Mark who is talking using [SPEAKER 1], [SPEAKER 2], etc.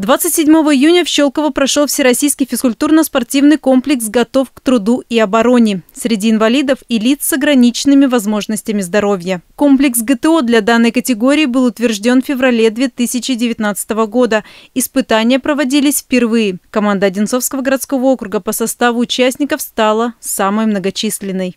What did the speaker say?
[SPEAKER 1] 27 июня в Щелково прошел Всероссийский физкультурно-спортивный комплекс «Готов к труду и обороне» среди инвалидов и лиц с ограниченными возможностями здоровья. Комплекс ГТО для данной категории был утвержден в феврале 2019 года. Испытания проводились впервые. Команда Одинцовского городского округа по составу участников стала самой многочисленной.